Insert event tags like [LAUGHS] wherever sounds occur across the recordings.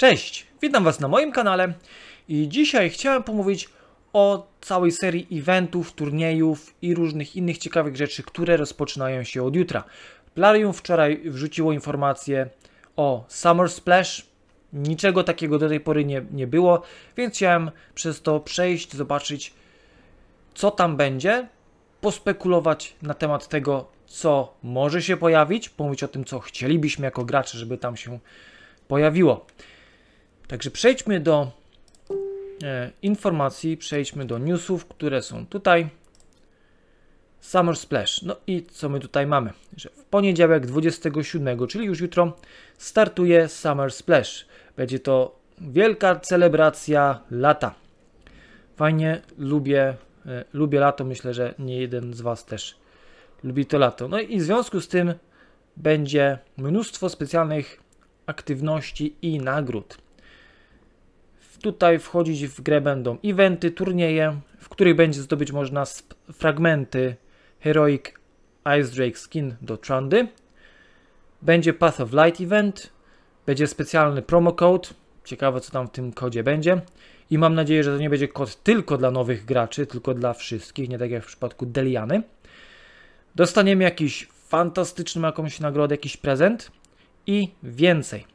Cześć, witam Was na moim kanale i dzisiaj chciałem pomówić o całej serii eventów, turniejów i różnych innych ciekawych rzeczy, które rozpoczynają się od jutra. Plarium wczoraj wrzuciło informację o Summer Splash, niczego takiego do tej pory nie, nie było, więc chciałem przez to przejść, zobaczyć co tam będzie, pospekulować na temat tego, co może się pojawić, pomówić o tym, co chcielibyśmy jako gracze, żeby tam się pojawiło. Także przejdźmy do e, informacji, przejdźmy do newsów, które są tutaj. Summer Splash. No i co my tutaj mamy? Że w poniedziałek 27, czyli już jutro, startuje Summer Splash. Będzie to wielka celebracja lata. Fajnie, lubię, e, lubię lato, myślę, że nie jeden z Was też lubi to lato. No i w związku z tym będzie mnóstwo specjalnych aktywności i nagród. Tutaj wchodzić w grę będą eventy, turnieje, w których będzie zdobyć można fragmenty Heroic Ice Drake Skin do Trandy. Będzie Path of Light event, będzie specjalny promo code, ciekawe co tam w tym kodzie będzie. I mam nadzieję, że to nie będzie kod tylko dla nowych graczy, tylko dla wszystkich, nie tak jak w przypadku Deliany. Dostaniemy jakiś fantastyczną jakąś nagrodę, jakiś prezent i więcej.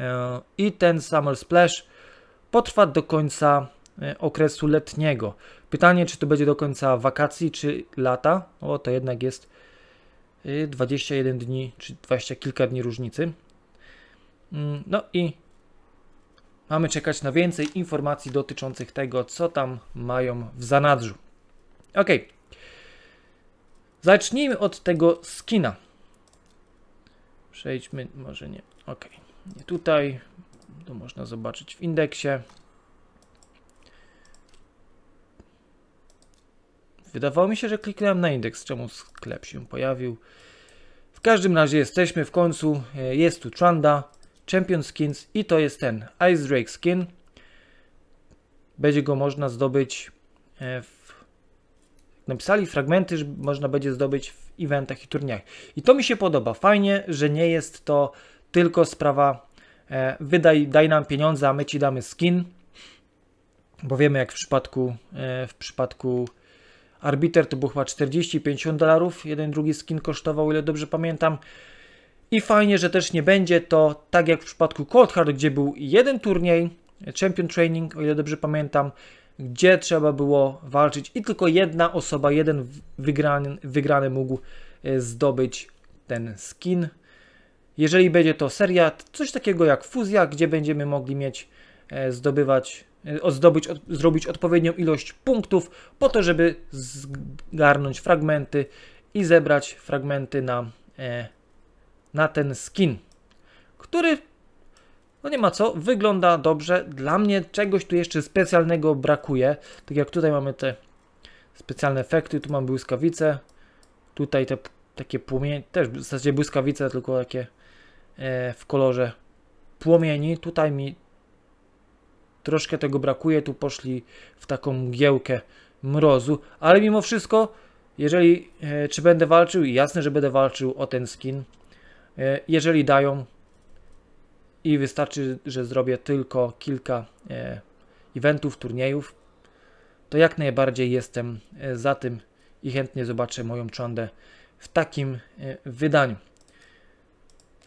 E, I ten Summer Splash potrwa do końca e, okresu letniego. Pytanie, czy to będzie do końca wakacji, czy lata? O, to jednak jest 21 y, dni, czy 20 kilka dni różnicy. Mm, no i mamy czekać na więcej informacji dotyczących tego, co tam mają w zanadrzu. Ok. Zacznijmy od tego skina. Przejdźmy, może nie. Ok. Tutaj to można zobaczyć w indeksie. Wydawało mi się, że kliknąłem na indeks, czemu sklep się pojawił. W każdym razie jesteśmy w końcu. E, jest tu Tranda, Champion Skins i to jest ten Ice Drake Skin. Będzie go można zdobyć e, w... Napisali fragmenty, że można będzie zdobyć w eventach i turniejach. I to mi się podoba. Fajnie, że nie jest to tylko sprawa E, wydaj, daj nam pieniądze, a my ci damy skin, bo wiemy jak w przypadku, e, w przypadku Arbiter to było chyba 40-50 dolarów, jeden drugi skin kosztował, ile dobrze pamiętam. I fajnie, że też nie będzie to tak jak w przypadku Cold Hard, gdzie był jeden turniej, Champion Training, o ile dobrze pamiętam, gdzie trzeba było walczyć i tylko jedna osoba, jeden wygrany, wygrany mógł e, zdobyć ten skin. Jeżeli będzie to seria, coś takiego jak fuzja, gdzie będziemy mogli mieć, e, zdobywać, e, zdobyć, od, zrobić odpowiednią ilość punktów po to, żeby zgarnąć fragmenty i zebrać fragmenty na, e, na ten skin, który no nie ma co, wygląda dobrze. Dla mnie czegoś tu jeszcze specjalnego brakuje. Tak jak tutaj mamy te specjalne efekty, tu mam błyskawice, tutaj te takie płomienie, też w zasadzie błyskawice, tylko takie E, w kolorze płomieni. Tutaj mi troszkę tego brakuje, tu poszli w taką mgiełkę mrozu, ale mimo wszystko, jeżeli, e, czy będę walczył, jasne, że będę walczył o ten skin, e, jeżeli dają i wystarczy, że zrobię tylko kilka eventów, turniejów, to jak najbardziej jestem za tym i chętnie zobaczę moją czondę w takim wydaniu.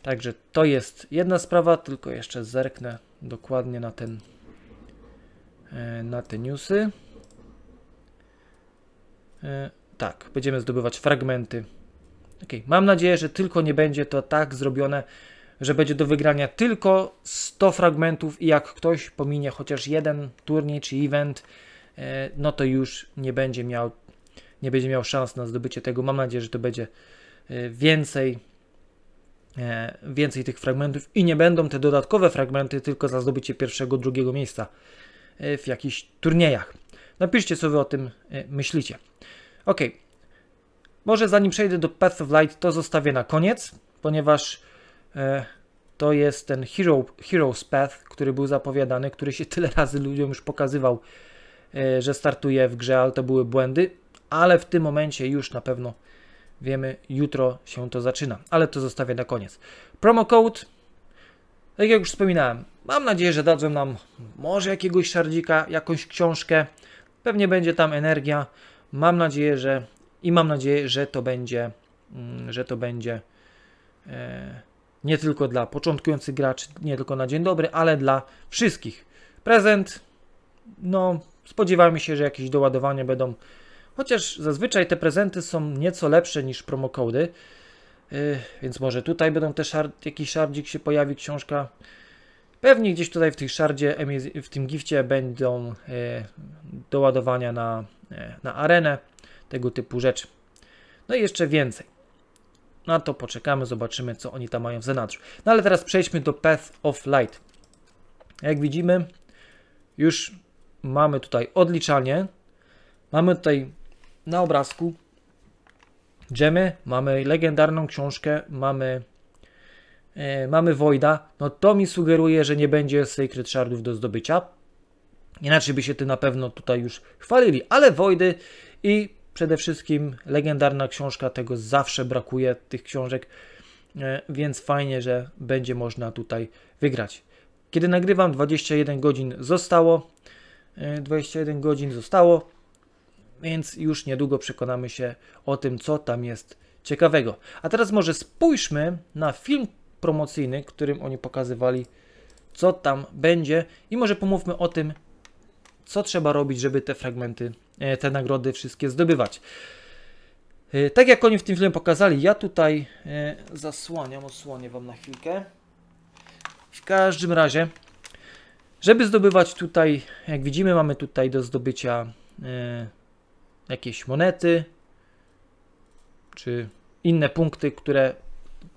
Także to jest jedna sprawa, tylko jeszcze zerknę dokładnie na ten e, na te newsy. E, tak, będziemy zdobywać fragmenty. Okay. Mam nadzieję, że tylko nie będzie to tak zrobione, że będzie do wygrania tylko 100 fragmentów i jak ktoś pominie chociaż jeden turniej czy event, e, no to już nie będzie miał, nie będzie miał szans na zdobycie tego. Mam nadzieję, że to będzie więcej E, więcej tych fragmentów i nie będą te dodatkowe fragmenty tylko za zdobycie pierwszego, drugiego miejsca e, w jakichś turniejach. Napiszcie, co wy o tym e, myślicie. Ok, może zanim przejdę do Path of Light, to zostawię na koniec, ponieważ to jest ten Hero, Hero's Path, który był zapowiadany, który się [LAUGHS] tyle razy ludziom już pokazywał, że startuje w grze, ale to były błędy, ale w tym momencie już na pewno Wiemy, jutro się to zaczyna, ale to zostawię na koniec. Promo code, tak jak już wspominałem, mam nadzieję, że dadzą nam może jakiegoś szardzika, jakąś książkę. Pewnie będzie tam energia. Mam nadzieję, że i mam nadzieję, że to będzie, mm, że to będzie e, nie tylko dla początkujących graczy, nie tylko na dzień dobry, ale dla wszystkich. Prezent, no spodziewamy się, że jakieś doładowania będą Chociaż zazwyczaj te prezenty są nieco lepsze niż promokody, y, więc może tutaj będą też szard, jakiś szardzik się pojawi, książka. Pewnie gdzieś tutaj w tej szardzie, w tym gifcie będą y, doładowania na, y, na arenę, tego typu rzeczy. No i jeszcze więcej. Na to poczekamy, zobaczymy co oni tam mają w zanadrzu. No ale teraz przejdźmy do Path of Light. Jak widzimy, już mamy tutaj odliczanie. Mamy tutaj na obrazku dżemy, mamy legendarną książkę, mamy, e, mamy Wojda, no to mi sugeruje, że nie będzie Sacred Shardów do zdobycia. Inaczej by się ty na pewno tutaj już chwalili, ale Wojdy i przede wszystkim legendarna książka, tego zawsze brakuje, tych książek, e, więc fajnie, że będzie można tutaj wygrać. Kiedy nagrywam, 21 godzin zostało. 21 e, godzin zostało więc już niedługo przekonamy się o tym, co tam jest ciekawego. A teraz może spójrzmy na film promocyjny, którym oni pokazywali, co tam będzie i może pomówmy o tym, co trzeba robić, żeby te fragmenty, e, te nagrody wszystkie zdobywać. E, tak jak oni w tym filmie pokazali, ja tutaj e, zasłaniam, odsłonię Wam na chwilkę. W każdym razie, żeby zdobywać tutaj, jak widzimy, mamy tutaj do zdobycia jakieś monety czy inne punkty, które,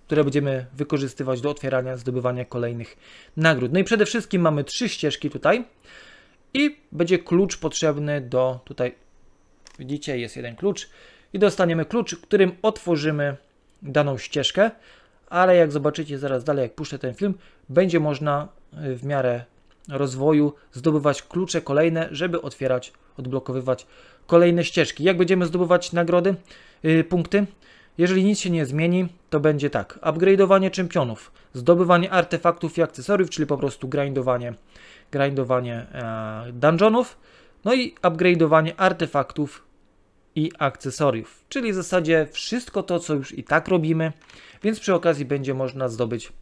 które będziemy wykorzystywać do otwierania, zdobywania kolejnych nagród. No i przede wszystkim mamy trzy ścieżki tutaj i będzie klucz potrzebny do tutaj, widzicie, jest jeden klucz i dostaniemy klucz, którym otworzymy daną ścieżkę, ale jak zobaczycie zaraz dalej, jak puszczę ten film, będzie można y, w miarę rozwoju zdobywać klucze kolejne, żeby otwierać, odblokowywać kolejne ścieżki. Jak będziemy zdobywać nagrody, yy, punkty? Jeżeli nic się nie zmieni, to będzie tak. Upgrade'owanie czempionów, zdobywanie artefaktów i akcesoriów, czyli po prostu grindowanie, grindowanie e, dungeonów, no i upgrade'owanie artefaktów i akcesoriów. Czyli w zasadzie wszystko to, co już i tak robimy, więc przy okazji będzie można zdobyć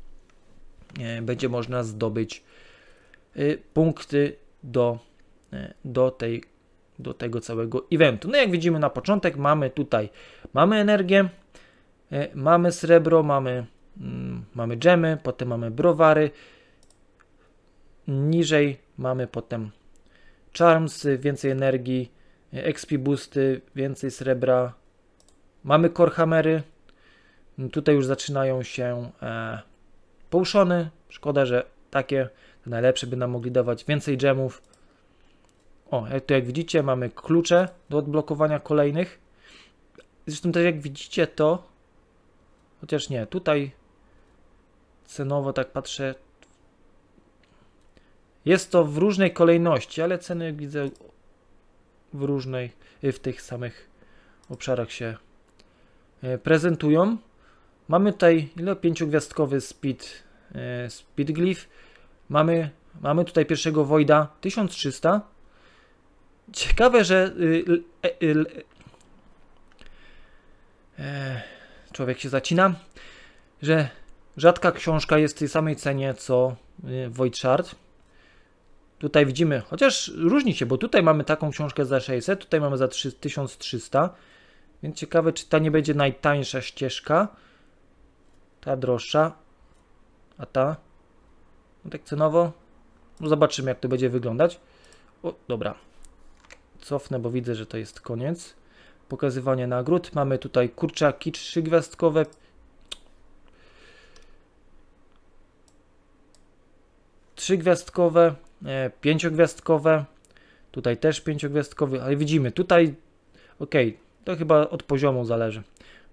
e, będzie można zdobyć e, punkty do, e, do tej do tego całego eventu. No jak widzimy na początek mamy tutaj, mamy energię, e, mamy srebro, mamy, mm, mamy dżemy, potem mamy browary, niżej mamy potem charms, więcej energii, e, XP boosty, więcej srebra, mamy korhamery, tutaj już zaczynają się e, połuszony, szkoda, że takie najlepsze by nam mogli dawać więcej dżemów, o, e, to jak widzicie mamy klucze do odblokowania kolejnych. Zresztą też jak widzicie to, chociaż nie, tutaj cenowo tak patrzę, jest to w różnej kolejności, ale ceny jak widzę w różnej, y, w tych samych obszarach się e, prezentują. Mamy tutaj ile? Pięciogwiazdkowy Speed, e, Speed Glyph. Mamy, mamy tutaj pierwszego Voida 1300 Ciekawe, że. Y, e, y, e, człowiek się zacina, że rzadka książka jest w tej samej cenie co y, Wojtszard. Tutaj widzimy, chociaż różni się, bo tutaj mamy taką książkę za 600, tutaj mamy za 1300. Więc ciekawe, czy ta nie będzie najtańsza ścieżka. Ta droższa. A ta? No tak cenowo. No zobaczymy, jak to będzie wyglądać. O, dobra cofnę, bo widzę, że to jest koniec. Pokazywanie nagród. Mamy tutaj kurczaki trzygwiazdkowe. Trzygwiazdkowe, e, pięciogwiazdkowe. Tutaj też pięciogwiazdkowy, ale widzimy tutaj, ok, to chyba od poziomu zależy,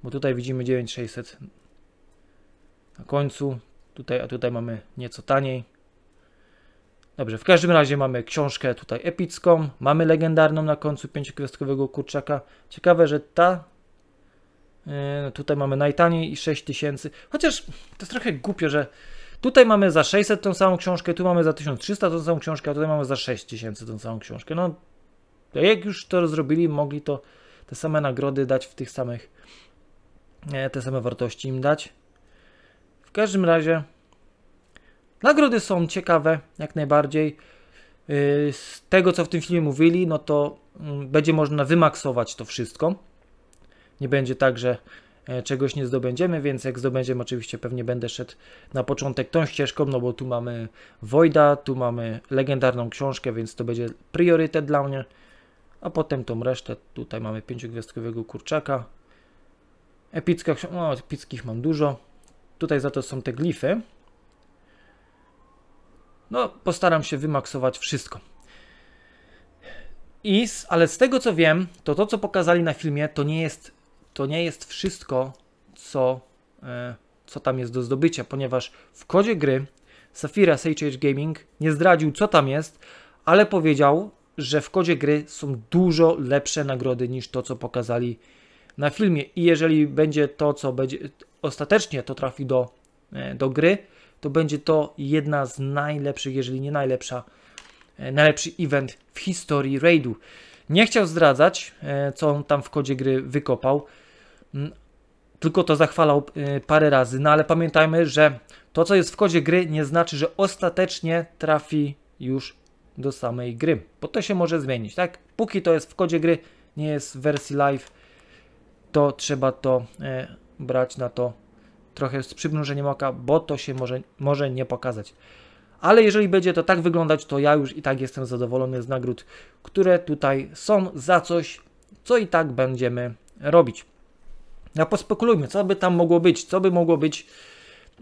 bo tutaj widzimy 9600 na końcu, tutaj, a tutaj mamy nieco taniej. Dobrze, w każdym razie mamy książkę tutaj epicką, mamy legendarną na końcu pięciokwiastkowego kurczaka. Ciekawe, że ta yy, tutaj mamy najtaniej i 6000, chociaż to jest trochę głupio, że tutaj mamy za 600 tą samą książkę, tu mamy za 1300 tą samą książkę, a tutaj mamy za 6000 tą samą książkę. No, jak już to zrobili, mogli to te same nagrody dać w tych samych, e, te same wartości im dać. W każdym razie Nagrody są ciekawe, jak najbardziej. Y, z tego, co w tym filmie mówili, no to mm, będzie można wymaksować to wszystko. Nie będzie tak, że e, czegoś nie zdobędziemy, więc jak zdobędziemy, oczywiście pewnie będę szedł na początek tą ścieżką, no bo tu mamy Wojda, tu mamy legendarną książkę, więc to będzie priorytet dla mnie, a potem tą resztę, tutaj mamy pięciogwiazdkowego kurczaka, epicka, no epickich mam dużo, tutaj za to są te glify, no, postaram się wymaksować wszystko. I, ale z tego co wiem, to to co pokazali na filmie, to nie jest, to nie jest wszystko, co, e, co tam jest do zdobycia, ponieważ w kodzie gry Safira Sage Gaming nie zdradził co tam jest, ale powiedział, że w kodzie gry są dużo lepsze nagrody niż to co pokazali na filmie. I jeżeli będzie to, co będzie ostatecznie to trafi do, e, do gry, to będzie to jedna z najlepszych, jeżeli nie najlepsza, e, najlepszy event w historii raidu. Nie chciał zdradzać, e, co on tam w kodzie gry wykopał, mm, tylko to zachwalał e, parę razy. No ale pamiętajmy, że to, co jest w kodzie gry, nie znaczy, że ostatecznie trafi już do samej gry, bo to się może zmienić, tak? Póki to jest w kodzie gry, nie jest w wersji live, to trzeba to brać na to trochę z przymrużeniem oka, bo to się może, może nie pokazać. Ale jeżeli będzie to tak wyglądać, to ja już i tak jestem zadowolony z nagród, które tutaj są za coś, co i tak będziemy robić. Ja pospekulujmy, co by tam mogło być, co by mogło być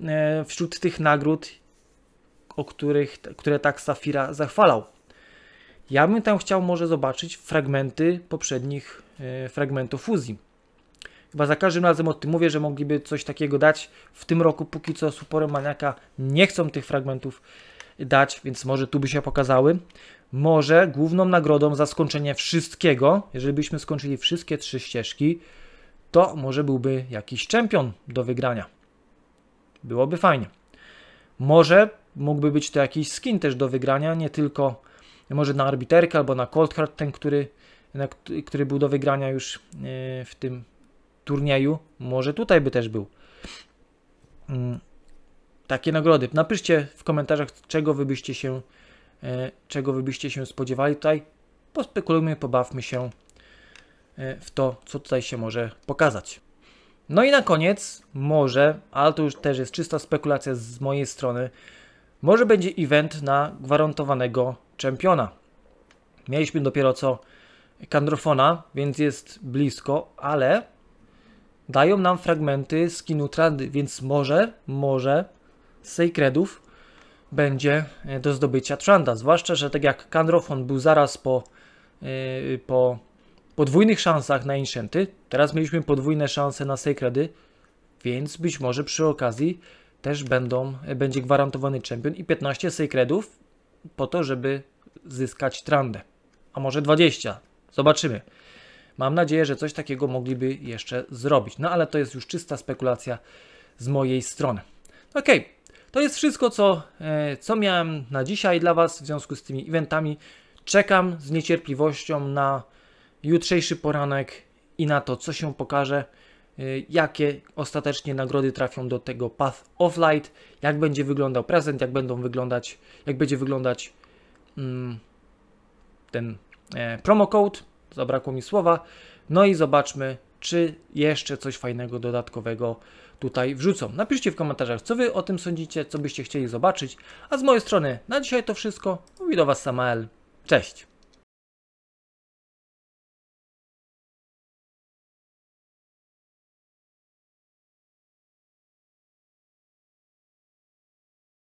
e, wśród tych nagród, o których, które tak Safira zachwalał. Ja bym tam chciał może zobaczyć fragmenty poprzednich e, fragmentów fuzji. Chyba za każdym razem o tym mówię, że mogliby coś takiego dać. W tym roku póki co Supory Maniaka nie chcą tych fragmentów dać, więc może tu by się pokazały. Może główną nagrodą za skończenie wszystkiego, jeżeli byśmy skończyli wszystkie trzy ścieżki, to może byłby jakiś czempion do wygrania. Byłoby fajnie. Może mógłby być to jakiś skin też do wygrania, nie tylko może na arbiterkę albo na cold card, ten, który, na, który był do wygrania już e, w tym turnieju, może tutaj by też był. Mm, takie nagrody. Napiszcie w komentarzach, czego wy byście się, e, czego wy byście się spodziewali tutaj. Pospekulujmy, pobawmy się e, w to, co tutaj się może pokazać. No i na koniec, może, ale to już też jest czysta spekulacja z mojej strony, może będzie event na gwarantowanego czempiona. Mieliśmy dopiero co Kandrofona, więc jest blisko, ale dają nam fragmenty skinu trady, więc może, może z Sacredów będzie e, do zdobycia Tranda. Zwłaszcza, że tak jak Kandrofon był zaraz po, yy, po podwójnych szansach na Ancienty, teraz mieliśmy podwójne szanse na Sacredy, więc być może przy okazji też będą, e, będzie gwarantowany czempion i 15 Sacredów po to, żeby zyskać Trandę. A może 20? Zobaczymy. Mam nadzieję, że coś takiego mogliby jeszcze zrobić. No ale to jest już czysta spekulacja z mojej strony. Ok, to jest wszystko, co, e, co miałem na dzisiaj dla Was w związku z tymi eventami. Czekam z niecierpliwością na jutrzejszy poranek i na to, co się pokaże, e, jakie ostatecznie nagrody trafią do tego Path of Light, jak będzie wyglądał prezent, jak będą wyglądać, jak będzie wyglądać mm, ten e, promo code zabrakło mi słowa. No i zobaczmy, czy jeszcze coś fajnego, dodatkowego tutaj wrzucą. Napiszcie w komentarzach, co Wy o tym sądzicie, co byście chcieli zobaczyć. A z mojej strony na dzisiaj to wszystko. Mówi do Was Samael. Cześć!